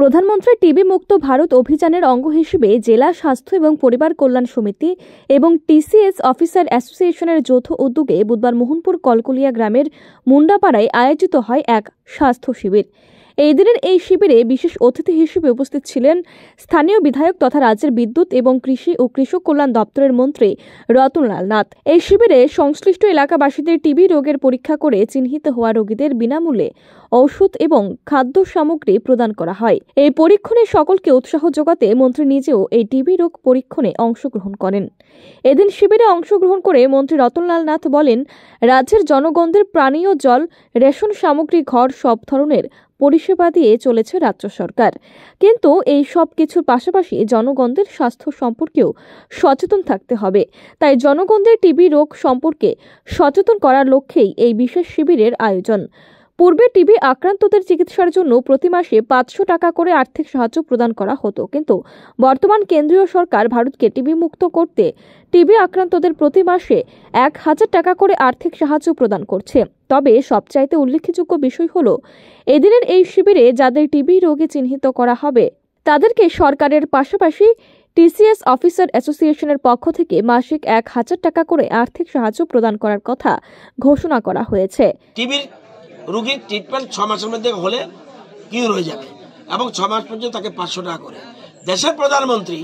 প্রধানমন্ত্রী টিবি মুক্ত ভারত অভিযানের অঙ্গ হিসেবে জেলা স্বাস্থ্য এবং পরিবার কল্যাণ সমিতি এবং টিসিএস অফিসার অ্যাসোসিয়েশনের যৌথ উদ্যোগে বুধবার মোহনপুর কলকুলিয়া গ্রামের মুন্ডাপাড়ায় আয়োজিত হয় এক স্বাস্থ্য শিবির এই দিনের এই শিবিরে বিশেষ অতিথি হিসেবে উপস্থিত ছিলেন স্থানীয় বিধায়ক তথা রাজ্যের বিদ্যুৎ এবং কৃষি ও কৃষক কল্যাণ দপ্তরের মন্ত্রী রতনলাল নাথ এই শিবিরে সংশ্লিষ্ট এলাকাবাসীদের টিবি রোগের পরীক্ষা করে চিহ্নিত হওয়া রোগীদের বিনামূল্যে ঔষধ এবং খাদ্য সামগ্রী প্রদান করা হয় এই পরীক্ষণে সকলকে উৎসাহ যোগাতে মন্ত্রী নিজেও এই টিবি রোগ পরীক্ষণে অংশগ্রহণ করেন এদিন শিবিরে অংশগ্রহণ করে মন্ত্রী রতনলাল নাথ বলেন রাজ্যের জনগণদের পানীয় জল রেশন সামগ্রী ঘর সব ধরনের পরিষেবা দিয়ে চলেছে রাজ্য সরকার কিন্তু এই সব কিছুর পাশাপাশি জনগণদের স্বাস্থ্য সম্পর্কেও সচেতন থাকতে হবে তাই জনগণদের টিবি রোগ সম্পর্কে সচেতন করার লক্ষ্যেই এই বিশেষ শিবিরের আয়োজন পূর্বে টিবি আক্রান্তদের চিকিৎসার জন্য প্রতি মাসে পাঁচশো টাকা করে আর্থিক সাহায্য প্রদান করা হতো কিন্তু বর্তমান কেন্দ্রীয় সরকার ভারতকে টিবি মুক্ত করতে টিবি আক্রান্তদের প্রতি মাসে এক হাজার টাকা করে আর্থিক সাহায্য প্রদান করছে তবে সবচাইতে উল্লেখযোগ্য বিষয় হল এদিনের এই শিবিরে যাদের টিবি রোগে চিহ্নিত করা হবে তাদেরকে সরকারের পাশাপাশি টিসিএস অফিসার অ্যাসোসিয়েশনের পক্ষ থেকে মাসিক এক হাজার টাকা করে আর্থিক সাহায্য প্রদান করার কথা ঘোষণা করা হয়েছে টিবির রুগীর ট্রিটমেন্ট ছ মাসের মধ্যে হলে কিউর হয়ে যাবে এবং ছ মাস পর্যন্ত তাকে পাঁচশো টাকা করে দেশের প্রধানমন্ত্রী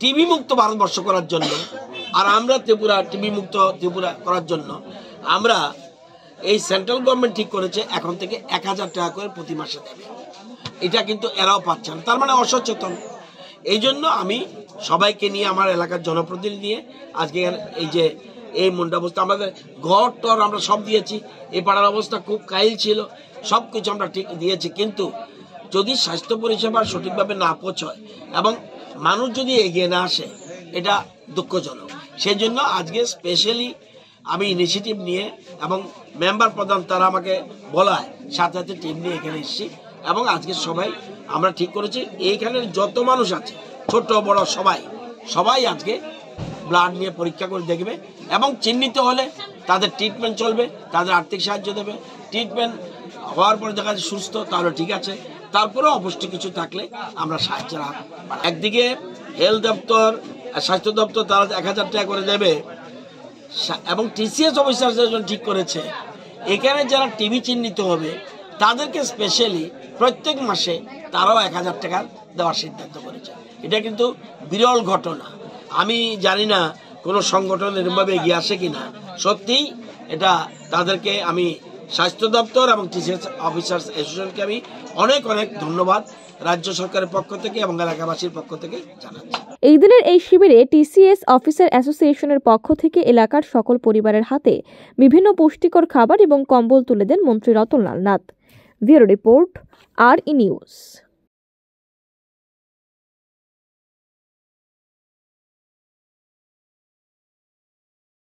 টিবি মুক্ত ভারতবর্ষ করার জন্য আর আমরা ত্রিপুরা টিবি মুক্ত ত্রিপুরা করার জন্য আমরা এই সেন্ট্রাল গভর্নমেন্ট ঠিক করেছে এখন থেকে এক হাজার টাকা করে প্রতি মাসে দেবে এটা কিন্তু এরাও পাচ্ছেন তার মানে অসচেতন এই জন্য আমি সবাইকে নিয়ে আমার এলাকার জনপ্রতিনিধি নিয়ে আজকে এই যে এই মুন্ডা অবস্থা আমাদের ঘর টর আমরা সব দিয়েছি এই পাড়ার অবস্থা খুব কাইল ছিল সব কিছু আমরা ঠিক দিয়েছি কিন্তু যদি স্বাস্থ্য পরিষেবা সঠিকভাবে না পৌঁছয় এবং মানুষ যদি এগিয়ে না আসে এটা দুঃখজনক সেই জন্য আজকে স্পেশালি আমি ইনিশিয়েটিভ নিয়ে এবং মেম্বার প্রধান তারা আমাকে বলায় সাথে সাথে টিম নিয়ে এখানে এসেছি এবং আজকে সবাই আমরা ঠিক করেছি এইখানের যত মানুষ আছে ছোট বড় সবাই সবাই আজকে ব্লাড নিয়ে পরীক্ষা করে দেখবে এবং চিহ্নিত হলে তাদের ট্রিটমেন্ট চলবে তাদের আর্থিক সাহায্য দেবে ট্রিটমেন্ট হওয়ার পরে দেখা যায় সুস্থ তাহলে ঠিক আছে তারপরে অপুষ্টি কিছু থাকলে আমরা সাহায্যের হাত একদিকে হেলথ দপ্তর স্বাস্থ্য দপ্তর তারা এক হাজার টাকা করে দেবে এবং টিসিএস অফিসার ঠিক করেছে এখানে যারা টিভি চিহ্নিত হবে তাদেরকে স্পেশালি প্রত্যেক মাসে তারাও এক হাজার টাকা দেওয়ার সিদ্ধান্ত করেছে এটা কিন্তু বিরল ঘটনা আমি জানি না কোনো সংগঠন এরমভাবে এগিয়ে আসে কি না সত্যিই এটা তাদেরকে আমি স্বাস্থ্য দপ্তর এবং টিচার্স অফিসার্স অ্যাসোসিয়েশনকে আমি অনেক অনেক ধন্যবাদ রাজ্য সরকারের পক্ষ থেকে এবং এলাকাবাসীর পক্ষ থেকে জানাচ্ছি এই দিনের এই শিবিরে টিসিএস অফিসার অ্যাসোসিয়েশনের পক্ষ থেকে এলাকার সকল পরিবারের হাতে বিভিন্ন পুষ্টিকর খাবার এবং কম্বল তুলে দেন মন্ত্রী রতনলাল নাথ ব্যুরো রিপোর্ট আর ই নিউজ